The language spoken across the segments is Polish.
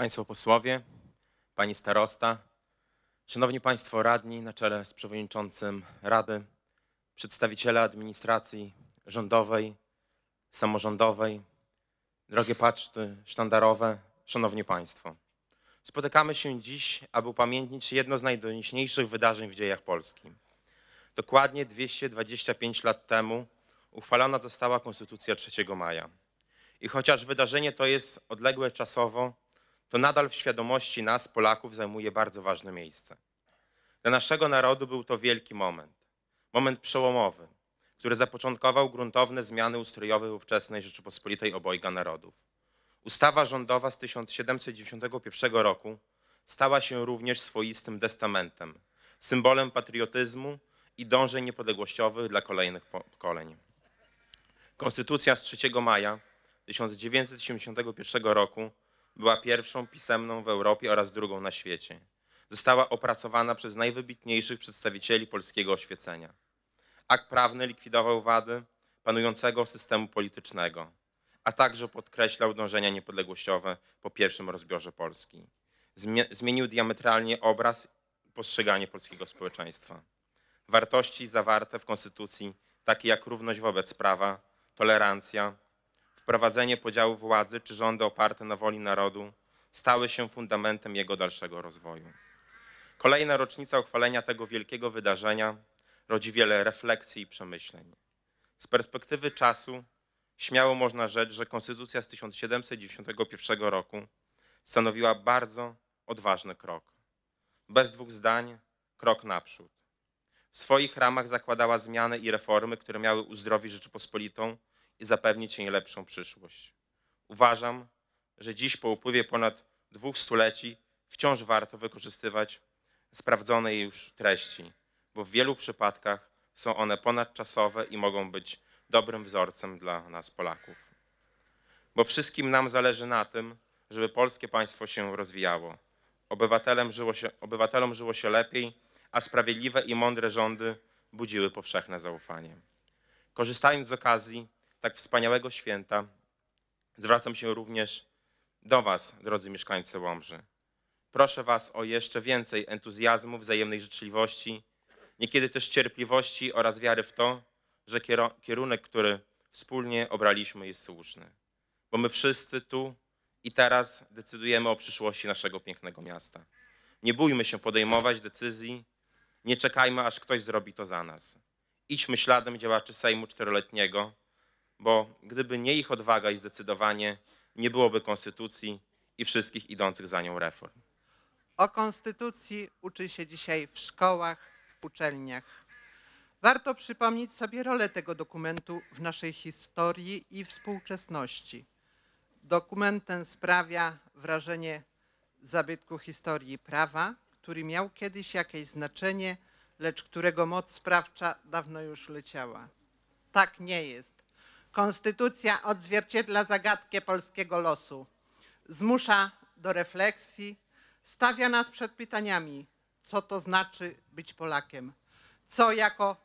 Państwo posłowie, pani starosta, szanowni państwo radni na czele z przewodniczącym Rady, przedstawiciele administracji rządowej, samorządowej, drogie paczty sztandarowe, szanowni państwo. Spotykamy się dziś, aby upamiętnić jedno z najdonieśniejszych wydarzeń w dziejach Polski. Dokładnie 225 lat temu uchwalona została Konstytucja 3 maja. I chociaż wydarzenie to jest odległe czasowo, to nadal w świadomości nas, Polaków, zajmuje bardzo ważne miejsce. Dla naszego narodu był to wielki moment, moment przełomowy, który zapoczątkował gruntowne zmiany ustrojowe ówczesnej Rzeczypospolitej obojga narodów. Ustawa rządowa z 1791 roku stała się również swoistym testamentem, symbolem patriotyzmu i dążeń niepodległościowych dla kolejnych pokoleń. Konstytucja z 3 maja 1971 roku była pierwszą pisemną w Europie oraz drugą na świecie. Została opracowana przez najwybitniejszych przedstawicieli polskiego oświecenia. Akt prawny likwidował wady panującego systemu politycznego, a także podkreślał dążenia niepodległościowe po pierwszym rozbiorze Polski. Zmienił diametralnie obraz i postrzeganie polskiego społeczeństwa. Wartości zawarte w Konstytucji, takie jak równość wobec prawa, tolerancja, wprowadzenie podziału władzy czy rządy oparte na woli narodu stały się fundamentem jego dalszego rozwoju. Kolejna rocznica uchwalenia tego wielkiego wydarzenia rodzi wiele refleksji i przemyśleń. Z perspektywy czasu śmiało można rzec, że Konstytucja z 1791 roku stanowiła bardzo odważny krok. Bez dwóch zdań, krok naprzód. W swoich ramach zakładała zmiany i reformy, które miały uzdrowić Rzeczypospolitą i zapewni Ci lepszą przyszłość. Uważam, że dziś po upływie ponad dwóch stuleci wciąż warto wykorzystywać sprawdzone już treści, bo w wielu przypadkach są one ponadczasowe i mogą być dobrym wzorcem dla nas Polaków. Bo wszystkim nam zależy na tym, żeby polskie państwo się rozwijało. Obywatelom żyło się, obywatelom żyło się lepiej, a sprawiedliwe i mądre rządy budziły powszechne zaufanie. Korzystając z okazji, tak wspaniałego święta zwracam się również do Was, drodzy mieszkańcy Łomży. Proszę Was o jeszcze więcej entuzjazmu, wzajemnej życzliwości, niekiedy też cierpliwości oraz wiary w to, że kierunek, który wspólnie obraliśmy, jest słuszny. Bo my wszyscy tu i teraz decydujemy o przyszłości naszego pięknego miasta. Nie bójmy się podejmować decyzji, nie czekajmy, aż ktoś zrobi to za nas. Idźmy śladem działaczy Sejmu Czteroletniego, bo gdyby nie ich odwaga i zdecydowanie, nie byłoby konstytucji i wszystkich idących za nią reform. O konstytucji uczy się dzisiaj w szkołach, w uczelniach. Warto przypomnieć sobie rolę tego dokumentu w naszej historii i współczesności. Dokument ten sprawia wrażenie zabytku historii prawa, który miał kiedyś jakieś znaczenie, lecz którego moc sprawcza dawno już leciała. Tak nie jest. Konstytucja odzwierciedla zagadkę polskiego losu, zmusza do refleksji, stawia nas przed pytaniami, co to znaczy być Polakiem, co jako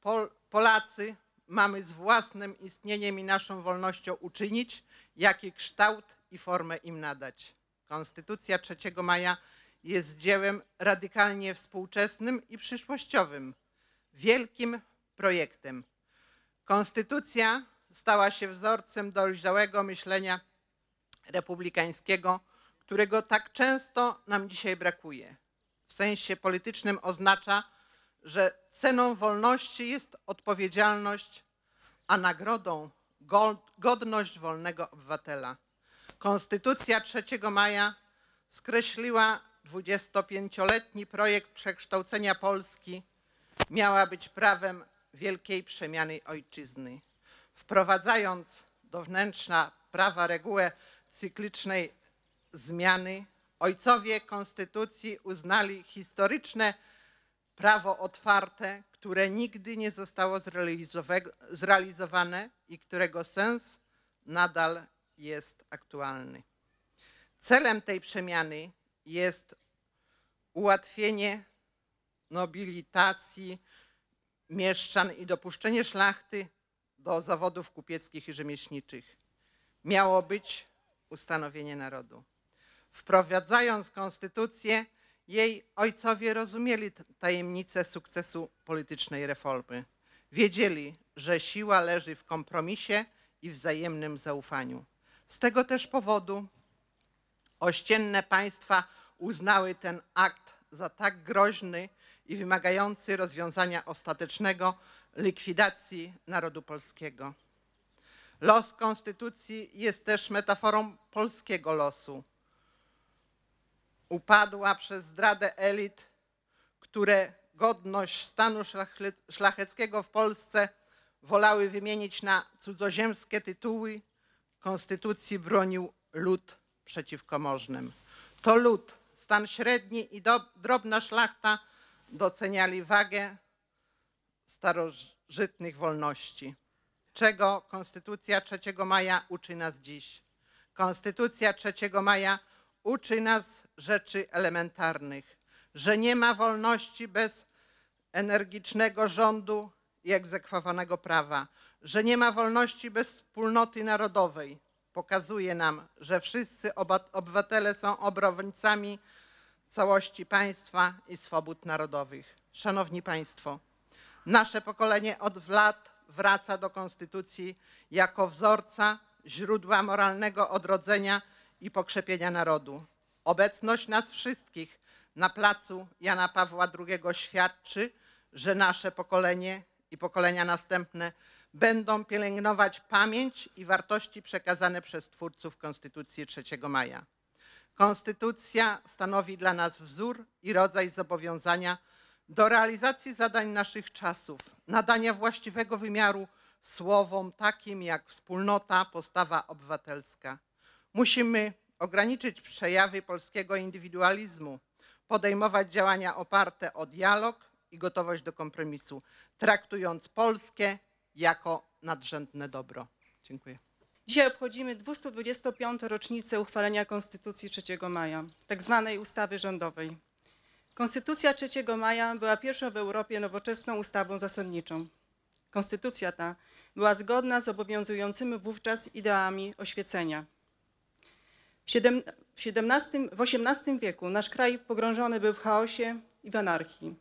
Pol Polacy mamy z własnym istnieniem i naszą wolnością uczynić, jaki kształt i formę im nadać. Konstytucja 3 maja jest dziełem radykalnie współczesnym i przyszłościowym, wielkim projektem. Konstytucja stała się wzorcem dojrzałego myślenia republikańskiego, którego tak często nam dzisiaj brakuje. W sensie politycznym oznacza, że ceną wolności jest odpowiedzialność, a nagrodą godność wolnego obywatela. Konstytucja 3 maja skreśliła 25-letni projekt przekształcenia Polski. Miała być prawem wielkiej przemiany ojczyzny wprowadzając do wnętrza prawa regułę cyklicznej zmiany, ojcowie konstytucji uznali historyczne prawo otwarte, które nigdy nie zostało zrealizowane i którego sens nadal jest aktualny. Celem tej przemiany jest ułatwienie nobilitacji mieszczan i dopuszczenie szlachty do zawodów kupieckich i rzemieślniczych. Miało być ustanowienie narodu. Wprowadzając konstytucję, jej ojcowie rozumieli tajemnicę sukcesu politycznej reformy. Wiedzieli, że siła leży w kompromisie i wzajemnym zaufaniu. Z tego też powodu ościenne państwa uznały ten akt za tak groźny i wymagający rozwiązania ostatecznego, likwidacji narodu polskiego. Los Konstytucji jest też metaforą polskiego losu. Upadła przez zdradę elit, które godność stanu szlacheckiego w Polsce wolały wymienić na cudzoziemskie tytuły, Konstytucji bronił lud przeciwko możnym. To lud, stan średni i drobna szlachta doceniali wagę starożytnych wolności, czego Konstytucja 3 maja uczy nas dziś. Konstytucja 3 maja uczy nas rzeczy elementarnych, że nie ma wolności bez energicznego rządu i egzekwowanego prawa, że nie ma wolności bez wspólnoty narodowej. Pokazuje nam, że wszyscy obywatele są obrońcami całości państwa i swobód narodowych. Szanowni Państwo, Nasze pokolenie od lat wraca do konstytucji jako wzorca, źródła moralnego odrodzenia i pokrzepienia narodu. Obecność nas wszystkich na placu Jana Pawła II świadczy, że nasze pokolenie i pokolenia następne będą pielęgnować pamięć i wartości przekazane przez twórców Konstytucji 3 maja. Konstytucja stanowi dla nas wzór i rodzaj zobowiązania do realizacji zadań naszych czasów, nadania właściwego wymiaru słowom takim jak wspólnota, postawa obywatelska. Musimy ograniczyć przejawy polskiego indywidualizmu, podejmować działania oparte o dialog i gotowość do kompromisu, traktując Polskę jako nadrzędne dobro. Dziękuję. Dzisiaj obchodzimy 225. rocznicę uchwalenia Konstytucji 3 maja, tzw. Tak ustawy rządowej. Konstytucja 3 maja była pierwszą w Europie nowoczesną ustawą zasadniczą. Konstytucja ta była zgodna z obowiązującymi wówczas ideami oświecenia. W XVII, w XVIII wieku nasz kraj pogrążony był w chaosie i w anarchii.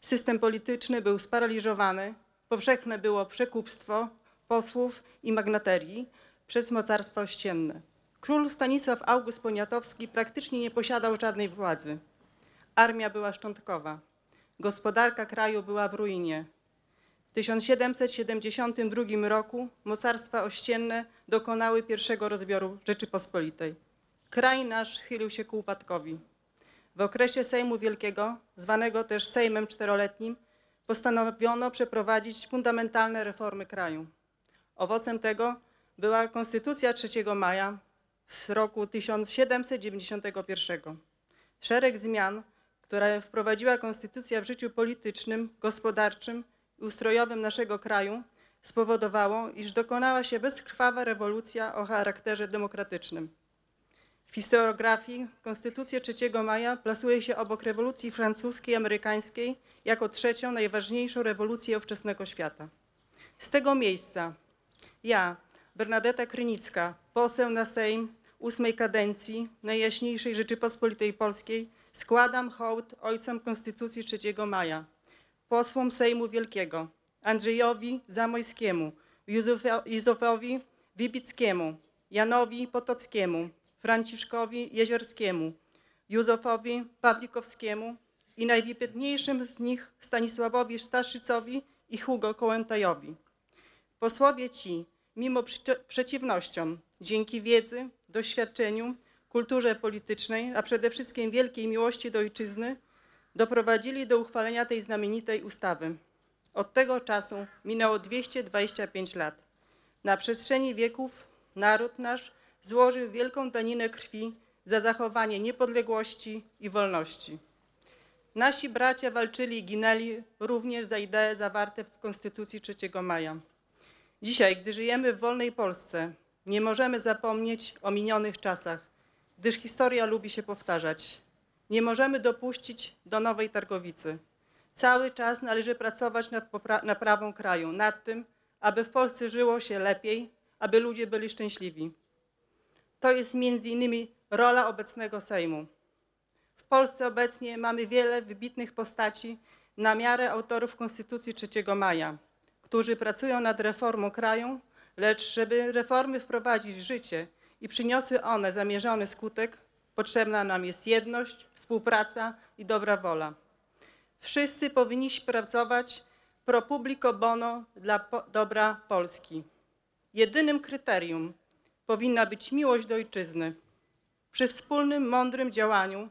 System polityczny był sparaliżowany, powszechne było przekupstwo posłów i magnaterii przez mocarstwa ościenne. Król Stanisław August Poniatowski praktycznie nie posiadał żadnej władzy. Armia była szczątkowa. Gospodarka kraju była w ruinie. W 1772 roku mocarstwa ościenne dokonały pierwszego rozbioru Rzeczypospolitej. Kraj nasz chylił się ku upadkowi. W okresie Sejmu Wielkiego, zwanego też Sejmem Czteroletnim, postanowiono przeprowadzić fundamentalne reformy kraju. Owocem tego była Konstytucja 3 maja z roku 1791. Szereg zmian która wprowadziła konstytucja w życiu politycznym, gospodarczym i ustrojowym naszego kraju, spowodowało, iż dokonała się bezkrwawa rewolucja o charakterze demokratycznym. W historiografii Konstytucję 3 maja plasuje się obok rewolucji francuskiej i amerykańskiej jako trzecią najważniejszą rewolucję ówczesnego świata. Z tego miejsca ja, Bernadetta Krynicka, poseł na Sejm ósmej kadencji Najjaśniejszej Rzeczypospolitej Polskiej, Składam hołd ojcom Konstytucji 3 maja, posłom Sejmu Wielkiego, Andrzejowi Zamojskiemu, Józefowi Wibickiemu, Janowi Potockiemu, Franciszkowi Jeziorskiemu, Józefowi Pawlikowskiemu i najwybitniejszym z nich Stanisławowi Staszycowi i Hugo Kołętajowi. Posłowie ci, mimo przeciwnościom, dzięki wiedzy, doświadczeniu kulturze politycznej, a przede wszystkim wielkiej miłości do ojczyzny, doprowadzili do uchwalenia tej znamienitej ustawy. Od tego czasu minęło 225 lat. Na przestrzeni wieków naród nasz złożył wielką daninę krwi za zachowanie niepodległości i wolności. Nasi bracia walczyli i ginęli również za idee zawarte w Konstytucji 3 maja. Dzisiaj, gdy żyjemy w wolnej Polsce, nie możemy zapomnieć o minionych czasach, gdyż historia lubi się powtarzać. Nie możemy dopuścić do nowej targowicy. Cały czas należy pracować nad naprawą kraju, nad tym, aby w Polsce żyło się lepiej, aby ludzie byli szczęśliwi. To jest między innymi rola obecnego Sejmu. W Polsce obecnie mamy wiele wybitnych postaci na miarę autorów Konstytucji 3 maja, którzy pracują nad reformą kraju, lecz żeby reformy wprowadzić w życie, i przyniosły one zamierzony skutek, potrzebna nam jest jedność, współpraca i dobra wola. Wszyscy powinniśmy pracować pro publico bono dla po dobra Polski. Jedynym kryterium powinna być miłość do ojczyzny. Przy wspólnym, mądrym działaniu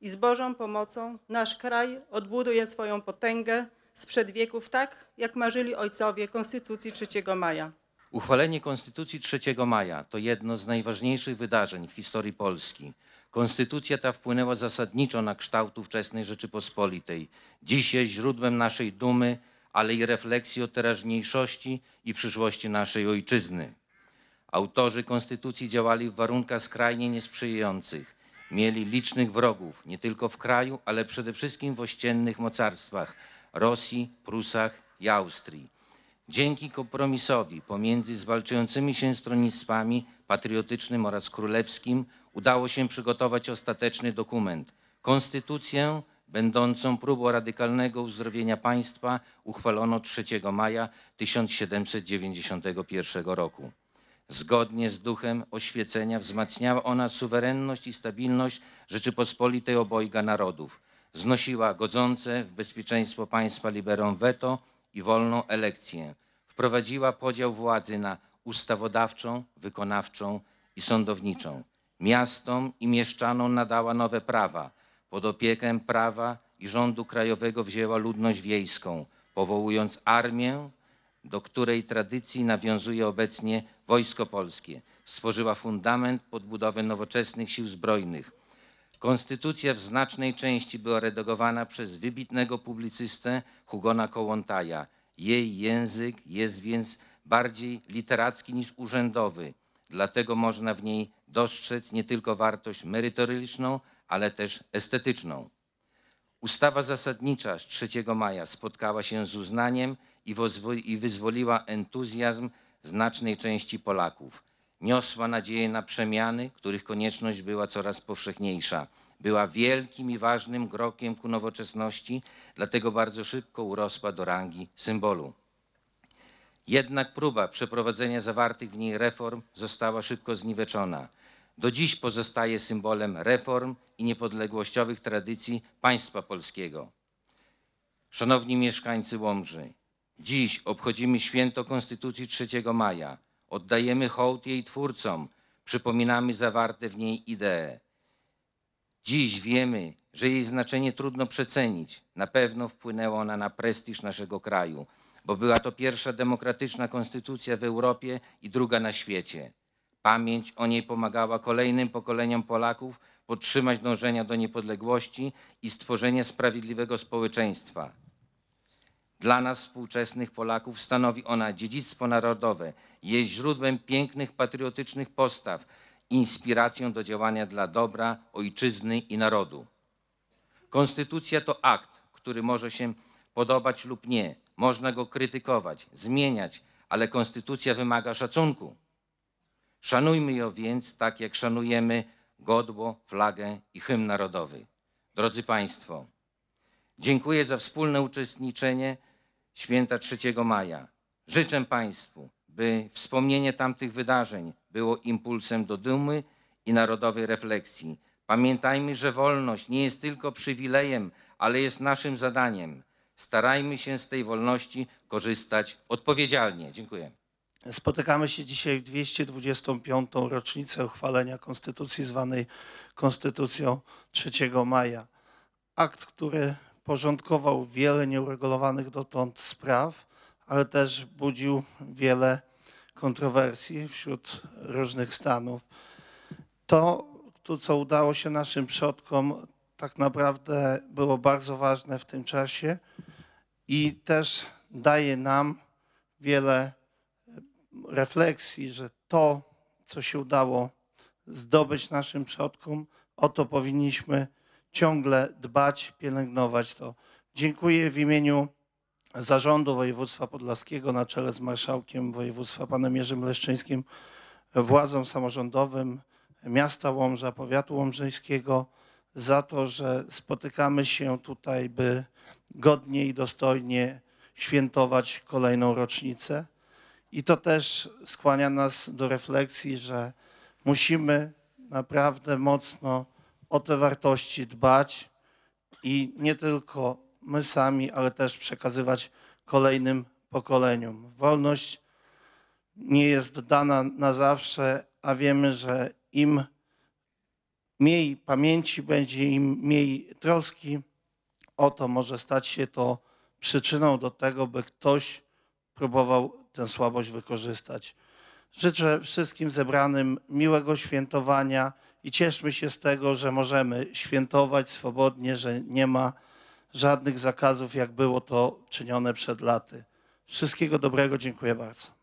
i z Bożą pomocą nasz kraj odbuduje swoją potęgę sprzed wieków tak, jak marzyli ojcowie Konstytucji 3 maja. Uchwalenie Konstytucji 3 maja to jedno z najważniejszych wydarzeń w historii Polski. Konstytucja ta wpłynęła zasadniczo na kształt ówczesnej Rzeczypospolitej. Dziś jest źródłem naszej dumy, ale i refleksji o teraźniejszości i przyszłości naszej ojczyzny. Autorzy Konstytucji działali w warunkach skrajnie niesprzyjających. Mieli licznych wrogów, nie tylko w kraju, ale przede wszystkim w ościennych mocarstwach Rosji, Prusach i Austrii. Dzięki kompromisowi pomiędzy zwalczającymi się stronnictwami patriotycznym oraz królewskim udało się przygotować ostateczny dokument konstytucję będącą próbą radykalnego uzdrowienia państwa uchwalono 3 maja 1791 roku. Zgodnie z duchem oświecenia wzmacniała ona suwerenność i stabilność Rzeczypospolitej obojga narodów. Znosiła godzące w bezpieczeństwo państwa liberum veto i wolną elekcję. Wprowadziła podział władzy na ustawodawczą, wykonawczą i sądowniczą. Miastom i mieszczanom nadała nowe prawa. Pod opiekę prawa i rządu krajowego wzięła ludność wiejską, powołując armię, do której tradycji nawiązuje obecnie Wojsko Polskie. Stworzyła fundament podbudowy nowoczesnych sił zbrojnych Konstytucja w znacznej części była redagowana przez wybitnego publicystę Hugona Kołłątaja. Jej język jest więc bardziej literacki niż urzędowy, dlatego można w niej dostrzec nie tylko wartość merytoryczną, ale też estetyczną. Ustawa zasadnicza z 3 maja spotkała się z uznaniem i, i wyzwoliła entuzjazm znacznej części Polaków. Niosła nadzieję na przemiany, których konieczność była coraz powszechniejsza. Była wielkim i ważnym krokiem ku nowoczesności, dlatego bardzo szybko urosła do rangi symbolu. Jednak próba przeprowadzenia zawartych w niej reform została szybko zniweczona. Do dziś pozostaje symbolem reform i niepodległościowych tradycji państwa polskiego. Szanowni mieszkańcy Łomży, dziś obchodzimy święto Konstytucji 3 maja. Oddajemy hołd jej twórcom, przypominamy zawarte w niej idee. Dziś wiemy, że jej znaczenie trudno przecenić. Na pewno wpłynęła ona na prestiż naszego kraju, bo była to pierwsza demokratyczna konstytucja w Europie i druga na świecie. Pamięć o niej pomagała kolejnym pokoleniom Polaków podtrzymać dążenia do niepodległości i stworzenia sprawiedliwego społeczeństwa. Dla nas, współczesnych Polaków, stanowi ona dziedzictwo narodowe, jest źródłem pięknych, patriotycznych postaw, inspiracją do działania dla dobra ojczyzny i narodu. Konstytucja to akt, który może się podobać lub nie. Można go krytykować, zmieniać, ale konstytucja wymaga szacunku. Szanujmy ją więc tak, jak szanujemy godło, flagę i hymn narodowy. Drodzy Państwo, Dziękuję za wspólne uczestniczenie święta 3 maja. Życzę Państwu, by wspomnienie tamtych wydarzeń było impulsem do dumy i narodowej refleksji. Pamiętajmy, że wolność nie jest tylko przywilejem, ale jest naszym zadaniem. Starajmy się z tej wolności korzystać odpowiedzialnie. Dziękuję. Spotykamy się dzisiaj w 225. rocznicę uchwalenia konstytucji zwanej Konstytucją 3 maja. Akt, który porządkował wiele nieuregulowanych dotąd spraw, ale też budził wiele kontrowersji wśród różnych stanów. To, co udało się naszym przodkom, tak naprawdę było bardzo ważne w tym czasie i też daje nam wiele refleksji, że to, co się udało zdobyć naszym przodkom, o to powinniśmy ciągle dbać, pielęgnować to. Dziękuję w imieniu zarządu województwa podlaskiego na czele z marszałkiem województwa panem Jerzym Leszczyńskim, władzom samorządowym miasta Łomża, powiatu łomżyńskiego za to, że spotykamy się tutaj, by godnie i dostojnie świętować kolejną rocznicę. I to też skłania nas do refleksji, że musimy naprawdę mocno o te wartości dbać i nie tylko my sami, ale też przekazywać kolejnym pokoleniom. Wolność nie jest dana na zawsze, a wiemy, że im mniej pamięci będzie, im mniej troski, oto może stać się to przyczyną do tego, by ktoś próbował tę słabość wykorzystać. Życzę wszystkim zebranym miłego świętowania i cieszmy się z tego, że możemy świętować swobodnie, że nie ma żadnych zakazów, jak było to czynione przed laty. Wszystkiego dobrego, dziękuję bardzo.